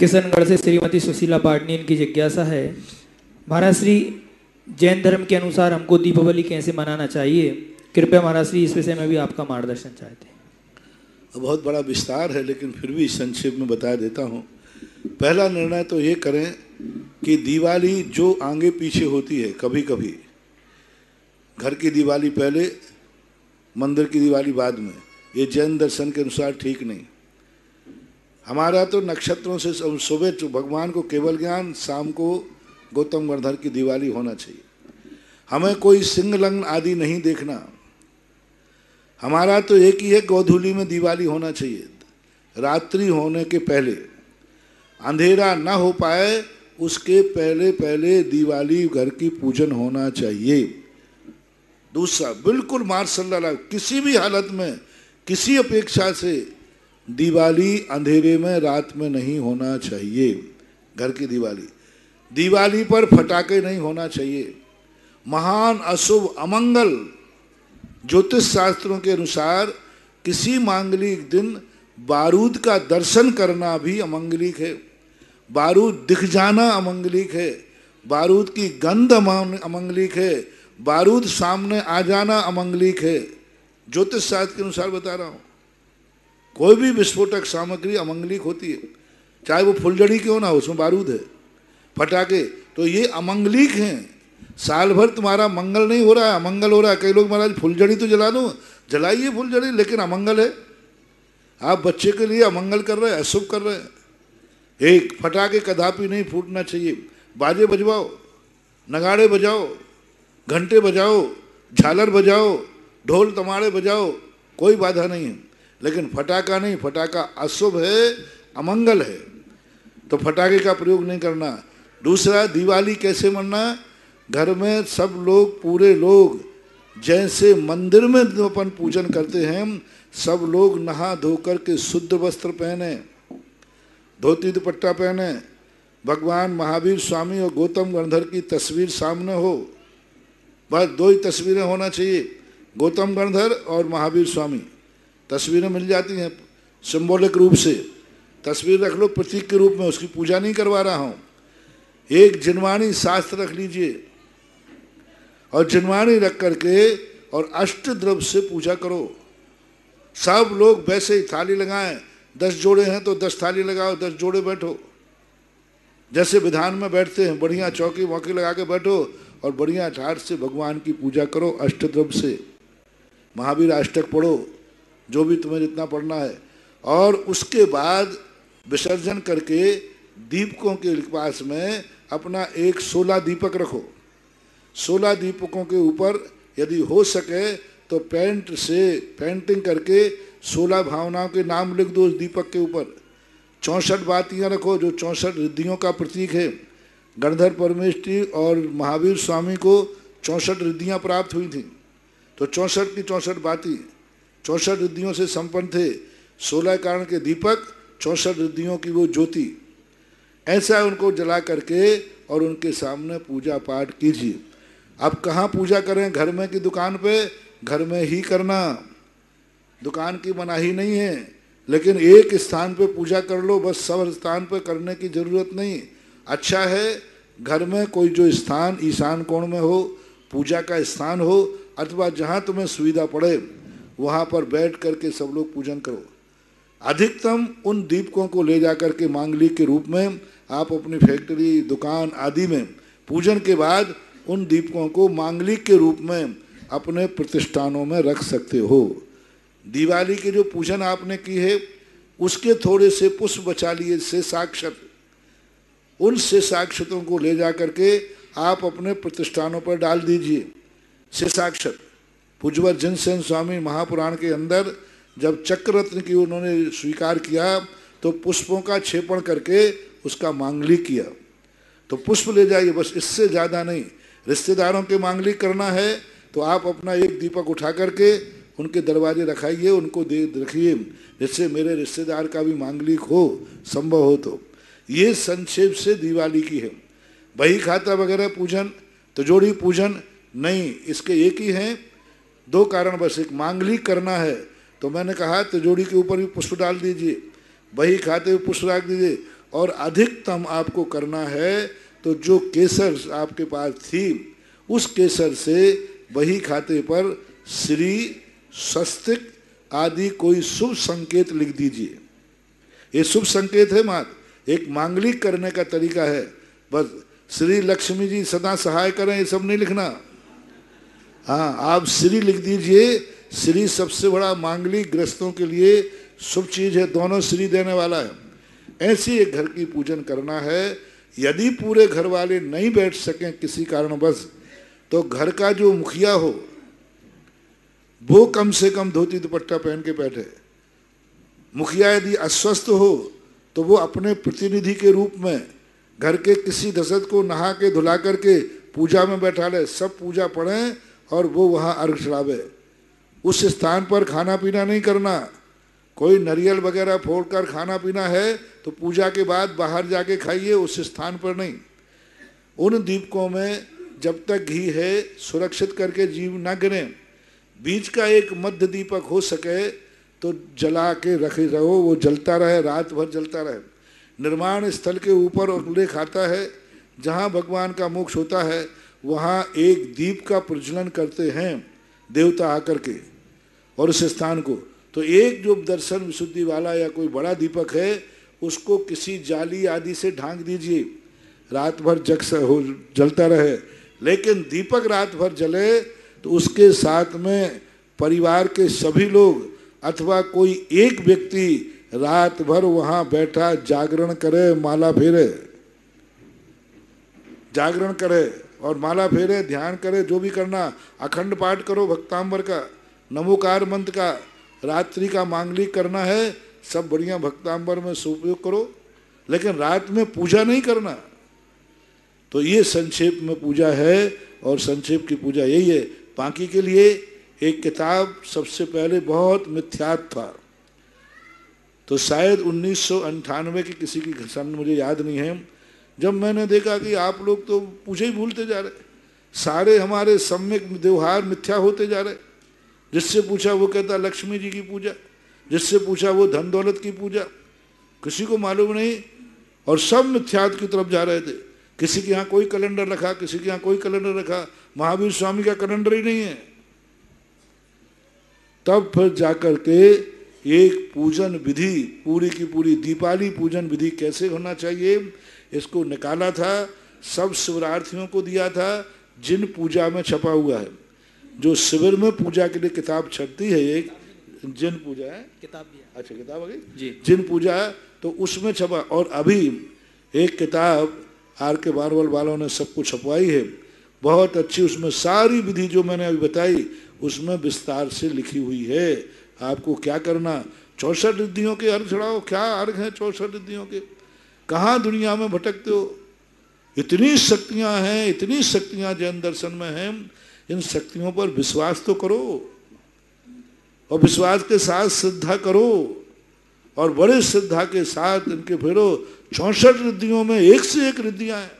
किशनगढ़ से श्रीमती सुशीला पाटनी इनकी जिज्ञासा है महाराज श्री जैन धर्म के अनुसार हमको दीपावली कैसे मनाना चाहिए कृपया महाराज श्री इस विषय में भी आपका मार्गदर्शन चाहते हैं तो। बहुत बड़ा विस्तार है लेकिन फिर भी संक्षेप में बता देता हूँ पहला निर्णय तो ये करें कि दिवाली जो आगे पीछे होती है कभी कभी घर की दिवाली पहले मंदिर की दिवाली बाद में ये जैन दर्शन के अनुसार ठीक नहीं हमारा तो नक्षत्रों से सुबह तो भगवान को केवल ज्ञान शाम को गौतम वर्धर की दिवाली होना चाहिए हमें कोई सिंह लग्न आदि नहीं देखना हमारा तो एक ही है गौधूली में दिवाली होना चाहिए रात्रि होने के पहले अंधेरा ना हो पाए उसके पहले पहले दिवाली घर की पूजन होना चाहिए दूसरा बिल्कुल मार्शल किसी भी हालत में किसी अपेक्षा से दिवाली अंधेरे में रात में नहीं होना चाहिए घर की दिवाली दिवाली पर फटाके नहीं होना चाहिए महान अशुभ अमंगल ज्योतिष शास्त्रों के अनुसार किसी मांगलिक दिन बारूद का दर्शन करना भी अमंगलिक है बारूद दिख जाना अमंगलिक है बारूद की गंध अमंगलिक है बारूद सामने आ जाना अमंगलिक है ज्योतिष शास्त्र के अनुसार बता रहा हूँ कोई भी विस्फोटक सामग्री अमंगलिक होती है चाहे वो फुलझड़ी क्यों ना हो उसमें बारूद है फटाके तो ये अमंगलिक हैं साल भर तुम्हारा मंगल नहीं हो रहा है अमंगल हो रहा है कई लोग महाराज फुलझड़ी तो जला दो जलाइए फुलझड़ी लेकिन अमंगल है आप बच्चे के लिए अमंगल कर रहे हैं अशुभ कर रहे हैं एक फटाके कदापि नहीं फूटना चाहिए बाजे बजवाओ नगाड़े बजाओ घंटे बजाओ झालर बजाओ ढोल तमाड़े बजाओ कोई बाधा नहीं है लेकिन फटाका नहीं फटाका अशुभ है अमंगल है तो फटाके का प्रयोग नहीं करना दूसरा दिवाली कैसे मनना घर में सब लोग पूरे लोग जैसे मंदिर में अपन पूजन करते हैं सब लोग नहा धोकर के शुद्ध वस्त्र पहने धोती दुपट्टा पहने भगवान महावीर स्वामी और गौतम गंधर की तस्वीर सामने हो बस दो ही तस्वीरें होना चाहिए गौतम गंधर और महावीर स्वामी तस्वीरें मिल जाती हैं सिम्बोलिक रूप से तस्वीर रख लो प्रतीक के रूप में उसकी पूजा नहीं करवा रहा हूँ एक जिनवाणी शास्त्र रख लीजिए और जिनवाणी रख करके और अष्ट द्रव्य से पूजा करो सब लोग वैसे ही थाली लगाएं दस जोड़े हैं तो दस थाली लगाओ दस जोड़े बैठो जैसे विधान में बैठते हैं बढ़िया चौकी वौकी लगा के बैठो और बढ़िया ठाठ से भगवान की पूजा करो अष्टद्रव्य से महावीर अष्टक पढ़ो जो भी तुम्हें जितना पढ़ना है और उसके बाद विसर्जन करके दीपकों के पास में अपना एक सोलह दीपक रखो सोलह दीपकों के ऊपर यदि हो सके तो पेंट से पेंटिंग करके सोलह भावनाओं के नाम लिख दो उस दीपक के ऊपर चौंसठ बातियाँ रखो जो चौंसठ रिद्धियों का प्रतीक है गणधर परमेश और महावीर स्वामी को चौंसठ रिद्धियाँ प्राप्त हुई थी तो चौंसठ की चौंसठ बाती चौसठ रिद्धियों से संपन्न थे सोलह कारण के दीपक चौसठ रिद्धियों की वो ज्योति ऐसा उनको जला करके और उनके सामने पूजा पाठ कीजिए आप कहाँ पूजा करें घर में कि दुकान पे घर में ही करना दुकान की मनाही नहीं है लेकिन एक स्थान पे पूजा कर लो बस सब स्थान पे करने की ज़रूरत नहीं अच्छा है घर में कोई जो स्थान ईशान कोण में हो पूजा का स्थान हो अथवा जहाँ तुम्हें सुविधा पड़े वहाँ पर बैठ करके सब लोग पूजन करो अधिकतम उन दीपकों को ले जाकर के मांगलिक के रूप में आप अपनी फैक्ट्री दुकान आदि में पूजन के बाद उन दीपकों को मांगलिक के रूप में अपने प्रतिष्ठानों में रख सकते हो दिवाली के जो पूजन आपने की है उसके थोड़े से पुष्प बचा लिए से साक्षत उन से साक्षतों को ले जा करके आप अपने प्रतिष्ठानों पर डाल दीजिए से साक्षत पूजवर जिनसेन स्वामी महापुराण के अंदर जब चक्ररत्न की उन्होंने स्वीकार किया तो पुष्पों का क्षेपण करके उसका मांगली किया तो पुष्प ले जाइए बस इससे ज़्यादा नहीं रिश्तेदारों के मांगली करना है तो आप अपना एक दीपक उठा करके उनके दरवाजे रखाइए उनको दे रखिए जिससे मेरे रिश्तेदार का भी मांगलिक हो संभव हो तो ये संक्षेप से दिवाली की है बही खाता वगैरह पूजन तो जोड़ी पूजन नहीं इसके एक ही हैं दो कारण बस एक मांगलिक करना है तो मैंने कहा तिजोड़ी के ऊपर भी पुष्प डाल दीजिए वही खाते हुए पुष्प डाल दीजिए और अधिकतम आपको करना है तो जो केसर आपके पास थी उस केसर से वही खाते पर श्री स्वस्तिक आदि कोई शुभ संकेत लिख दीजिए ये शुभ संकेत है मात एक मांगलिक करने का तरीका है बस श्री लक्ष्मी जी सदा सहाय करें ये सब नहीं लिखना हाँ आप श्री लिख दीजिए श्री सबसे बड़ा मांगलिक ग्रस्तों के लिए शुभ चीज़ है दोनों श्री देने वाला है ऐसे एक घर की पूजन करना है यदि पूरे घर वाले नहीं बैठ सकें किसी कारणवश तो घर का जो मुखिया हो वो कम से कम धोती दुपट्टा पहन के बैठे मुखिया यदि अस्वस्थ हो तो वो अपने प्रतिनिधि के रूप में घर के किसी दशरथ को नहा के धुला करके पूजा में बैठा ले सब पूजा पढ़ें और वो वहाँ अर्घ चढ़ावे उस स्थान पर खाना पीना नहीं करना कोई नरियल वगैरह फोड़ कर खाना पीना है तो पूजा के बाद बाहर जाके खाइए उस स्थान पर नहीं उन दीपकों में जब तक घी है सुरक्षित करके जीव ना गिरें बीच का एक मध्य दीपक हो सके तो जला के रख रहो वो जलता रहे रात भर जलता रहे निर्माण स्थल के ऊपर उल्लेख आता है जहाँ भगवान का मोक्ष होता है वहाँ एक दीप का प्रज्वलन करते हैं देवता आकर के और उस स्थान को तो एक जो दर्शन विशुद्धि वाला या कोई बड़ा दीपक है उसको किसी जाली आदि से ढांक दीजिए रात भर जग हो जलता रहे लेकिन दीपक रात भर जले तो उसके साथ में परिवार के सभी लोग अथवा कोई एक व्यक्ति रात भर वहाँ बैठा जागरण करे माला फेरे जागरण करे और माला फेरे ध्यान करे जो भी करना अखंड पाठ करो भक्तांबर का नमोकार मंत्र का रात्रि का मांगलिक करना है सब बढ़िया भक्तांबर में सुपयोग करो लेकिन रात में पूजा नहीं करना तो ये संक्षेप में पूजा है और संक्षेप की पूजा यही है बाकी के लिए एक किताब सबसे पहले बहुत मिथ्यात था तो शायद उन्नीस की किसी की घसन मुझे याद नहीं है जब मैंने देखा कि आप लोग तो पूछे ही भूलते जा रहे सारे हमारे सम्यक व्यवहार मिथ्या होते जा रहे जिससे पूछा वो कहता लक्ष्मी जी की पूजा जिससे पूछा वो धन दौलत की पूजा किसी को मालूम नहीं और सब मिथ्यात की तरफ जा रहे थे किसी के यहाँ कोई कैलेंडर रखा किसी के यहाँ कोई कैलेंडर रखा महावीर स्वामी का कैलेंडर ही नहीं है तब फिर जाकर के एक पूजन विधि पूरी की पूरी दीपाली पूजन विधि कैसे होना चाहिए इसको निकाला था सब शिवरार्थियों को दिया था जिन पूजा में छपा हुआ है जो शिविर में पूजा के लिए किताब छपती है एक जिन पूजा है किताब अच्छा किताब आ गई जिन पूजा तो उसमें छपा और अभी एक किताब आर के बारवल वालों ने सबको छपवाई है बहुत अच्छी उसमें सारी विधि जो मैंने अभी बताई उसमें विस्तार से लिखी हुई है आपको क्या करना चौसठ रिद्धियों के अर्घ चढ़ाओ क्या अर्घ है चौसठ रिद्धियों के कहाँ दुनिया में भटकते हो इतनी शक्तियां हैं इतनी शक्तियां जैन दर्शन में हैं इन शक्तियों पर विश्वास तो करो और विश्वास के साथ श्रद्धा करो और बड़े श्रद्धा के साथ इनके फेरो चौंसठ रिद्धियों में एक से एक रिद्धियां हैं